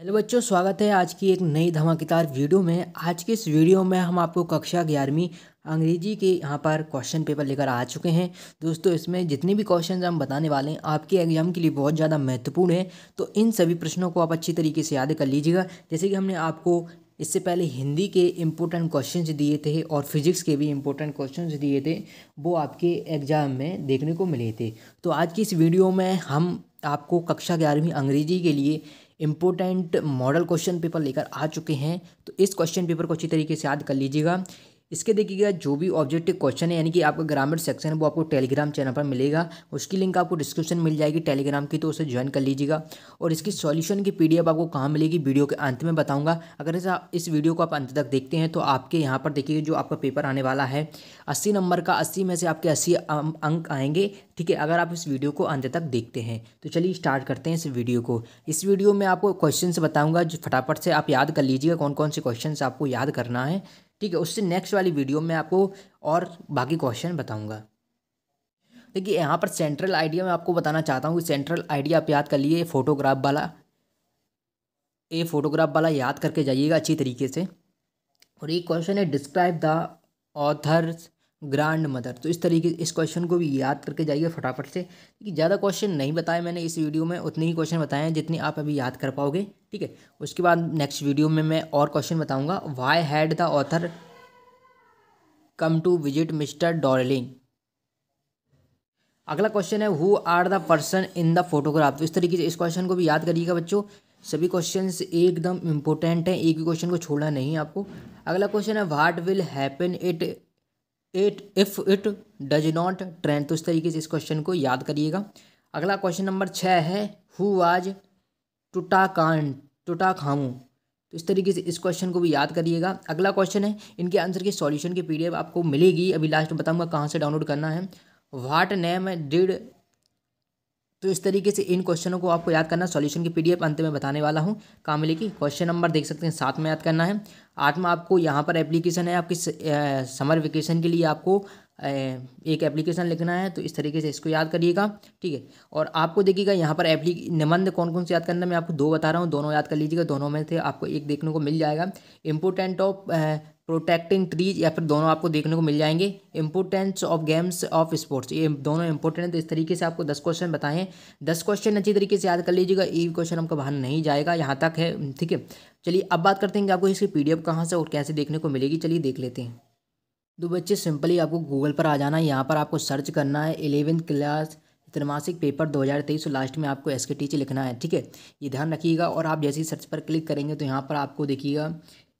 hello बच्चों स्वागत है आज की एक नई धमाकेदार वीडियो में आज के इस वीडियो में हम आपको कक्षा ग्यारहवीं अंग्रेजी के यहाँ पर क्वेश्चन पेपर लेकर आ चुके हैं दोस्तों इसमें जितने भी क्वेश्चन हम बताने वाले हैं आपके एग्जाम के लिए बहुत ज़्यादा महत्वपूर्ण है तो इन सभी प्रश्नों को आप अच्छी तरीके से याद कर लीजिएगा जैसे कि हमने आपको इससे पहले हिंदी के इम्पोर्टेंट क्वेश्चंस दिए थे और फिजिक्स के भी इम्पोर्टेंट क्वेश्चंस दिए थे वो आपके एग्ज़ाम में देखने को मिले थे तो आज की इस वीडियो में हम आपको कक्षा ग्यारहवीं अंग्रेजी के लिए इंपॉर्टेंट मॉडल क्वेश्चन पेपर लेकर आ चुके हैं तो इस क्वेश्चन पेपर को अच्छी तरीके से याद कर लीजिएगा इसके देखिएगा जो भी ऑब्जेक्टिव क्वेश्चन है यानी कि आपका ग्रामर सेक्शन है वो आपको टेलीग्राम चैनल पर मिलेगा उसकी लिंक आपको डिस्क्रिप्शन मिल जाएगी टेलीग्राम की तो उसे ज्वाइन कर लीजिएगा और इसकी सॉल्यूशन की पीडीएफ आपको कहाँ मिलेगी वीडियो के अंत में बताऊंगा अगर ऐसा इस वीडियो को आप अंत तक देखते हैं तो आपके यहाँ पर देखिए जो आपका पेपर आने वाला है अस्सी नंबर का अस्सी में से आपके अस्सी अं, अंक आएंगे ठीक है अगर आप इस वीडियो को अंत तक देखते हैं तो चलिए स्टार्ट करते हैं इस वीडियो को इस वीडियो में आपको क्वेश्चन बताऊँगा जो फटाफट से आप याद कर लीजिएगा कौन कौन से क्वेश्चन आपको याद करना है ठीक है उससे नेक्स्ट वाली वीडियो में आपको और बाकी क्वेश्चन बताऊँगा देखिए यहाँ पर सेंट्रल आइडिया मैं आपको बताना चाहता हूँ कि सेंट्रल आइडिया आप याद कर लिए फोटोग्राफ वाला ए फोटोग्राफ वाला याद करके जाइएगा अच्छी तरीके से और एक क्वेश्चन है describe the author's grandmother तो इस तरीके इस क्वेश्चन को भी याद करके जाइए फटाफट से क्योंकि ज़्यादा क्वेश्चन नहीं बताए मैंने इस वीडियो में उतने ही क्वेश्चन बताए हैं जितने आप अभी याद कर पाओगे ठीक है उसके बाद नेक्स्ट वीडियो में मैं और क्वेश्चन बताऊँगा why had the author come to visit mister Darling अगला क्वेश्चन है who are the person in the photograph तो इस तरीके से इस क्वेश्चन को भी याद करिएगा बच्चों सभी क्वेश्चन एकदम इंपॉर्टेंट हैं एक भी क्वेश्चन को छोड़ना नहीं है आपको अगला क्वेश्चन है what will happen it it if it does not trend तो इस तरीके से इस क्वेश्चन को याद करिएगा अगला क्वेश्चन नंबर छः है हु वाज टुटा कान टुटा खामू तो इस तरीके से इस क्वेश्चन को भी याद करिएगा अगला क्वेश्चन है इनके आंसर के सॉल्यूशन की पीडीएफ आपको मिलेगी अभी लास्ट में बताऊंगा कहाँ से डाउनलोड करना है वाट नेम डिड तो इस तरीके से इन क्वेश्चनों को आपको याद करना सॉल्यूशन की पीडीएफ अंत में बताने वाला हूँ काम लेके क्वेश्चन नंबर देख सकते हैं सात में याद करना है आठ में आपको यहाँ पर एप्लीकेशन है आपकी समर वेकेशन के लिए आपको एक एप्लीकेशन लिखना है तो इस तरीके से इसको याद करिएगा ठीक है और आपको देखिएगा यहाँ पर एप्ली निबंध कौन कौन से याद करना मैं आपको दो बता रहा हूँ दोनों याद कर लीजिएगा दोनों में से आपको एक देखने को मिल जाएगा इम्पोर्टेंट ऑफ प्रोटेक्टिंग ट्रीज या फिर दोनों आपको देखने को मिल जाएंगे importance of games of sports ये दोनों इंपॉर्टेंट है तो इस तरीके से आपको दस क्वेश्चन बताएं दस क्वेश्चन अच्छी तरीके से याद कर लीजिएगा ये क्वेश्चन आपका बाहर नहीं जाएगा यहाँ तक है ठीक है चलिए अब बात करते हैं कि आपको इसकी पी कहाँ से और कैसे देखने को मिलेगी चलिए देख लेते हैं दो तो बच्चे सिंपली आपको गूगल पर आ जाना है यहाँ पर आपको सर्च करना है एलेवेंथ क्लास त्रिमासिक पेपर 2023 तो लास्ट में आपको एस के टीचर लिखना है ठीक है ये ध्यान रखिएगा और आप जैसे ही सर्च पर क्लिक करेंगे तो यहाँ पर आपको देखिएगा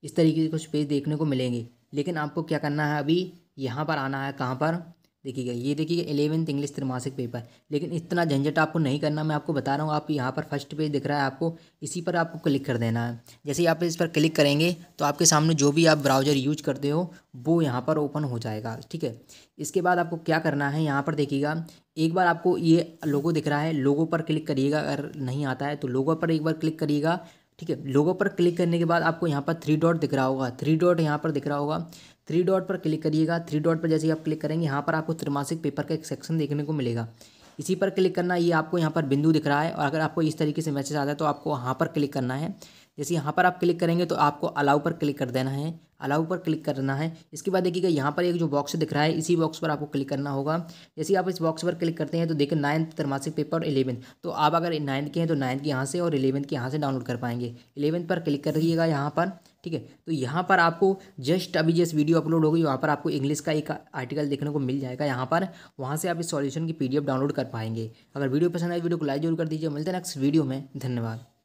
इस तरीके के कुछ पेज देखने को मिलेंगे लेकिन आपको क्या करना है अभी यहाँ पर आना है कहाँ पर देखिएगा ये देखिएगा एलेवेंथ इंग्लिश त्रिमासिक पेपर लेकिन इतना झंझट आपको नहीं करना मैं आपको बता रहा हूँ आप यहाँ पर फर्स्ट पेज दिख रहा है आपको इसी पर आपको क्लिक कर देना है जैसे ही आप इस पर क्लिक करेंगे तो आपके सामने जो भी आप ब्राउज़र यूज करते हो वो यहाँ पर ओपन हो जाएगा ठीक है इसके बाद आपको क्या करना है यहाँ पर देखिएगा एक बार आपको ये लोगो दिख रहा है लोगों पर क्लिक करिएगा अगर नहीं आता है तो लोगों पर एक बार क्लिक करिएगा ठीक है लोगों पर क्लिक करने के बाद आपको यहाँ पर थ्री डॉट दिख रहा होगा थ्री डॉट यहाँ पर दिख रहा होगा थ्री डॉट पर क्लिक करिएगा थ्री डॉट पर जैसे ही आप क्लिक करेंगे यहाँ पर आपको त्रिमासिक पेपर का एक सेक्शन देखने को मिलेगा इसी पर क्लिक करना ये आपको यहाँ पर बिंदु दिख रहा है और अगर आपको इस तरीके से मैसेज आता है तो आपको वहाँ पर क्लिक करना है जैसे यहाँ पर आप क्लिक करेंगे तो आपको अलाउ पर क्लिक कर देना है अलाउ पर क्लिक करना है इसके बाद देखिएगा यहाँ पर एक जो बॉक्स दिख रहा है इसी बॉक्स पर आपको क्लिक करना होगा जैसे आप इस बॉक्स पर क्लिक करते हैं तो देखिए नाइन्थ त्रमासिक पेपर इलेवंथ तो आप अगर नाइन्थ के हैं तो नाइन्थ के यहाँ से और इलेवंथ के यहाँ से डाउनलोड कर पाएंगे इलेवंथ पर क्लिक करिएगा यहाँ पर ठीक है तो यहाँ पर आपको जस्ट अभी जैसे वीडियो अपलोड होगी वहाँ पर आपको इंग्लिश का एक आर्टिकल देखने को मिल जाएगा यहाँ पर वहाँ से आप इस सॉल्यूशन की पीडीएफ डाउनलोड कर पाएंगे अगर वीडियो पसंद आए वीडियो तो को लाइक जरूर कर दीजिए मिलते हैं नेक्स्ट वीडियो में धन्यवाद